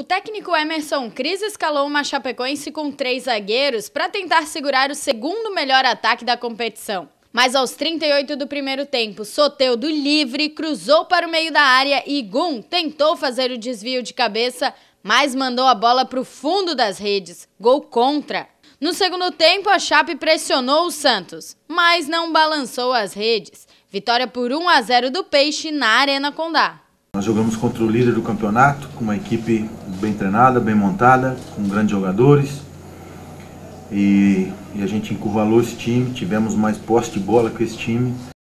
O técnico Emerson Cris escalou uma Chapecoense com três zagueiros para tentar segurar o segundo melhor ataque da competição. Mas aos 38 do primeiro tempo, Soteudo livre cruzou para o meio da área e Gum tentou fazer o desvio de cabeça, mas mandou a bola para o fundo das redes. Gol contra. No segundo tempo, a Chape pressionou o Santos, mas não balançou as redes. Vitória por 1 a 0 do Peixe na Arena Condá. Nós jogamos contra o líder do campeonato, com uma equipe bem treinada, bem montada, com grandes jogadores. E, e a gente encurralou esse time, tivemos mais posse de bola com esse time.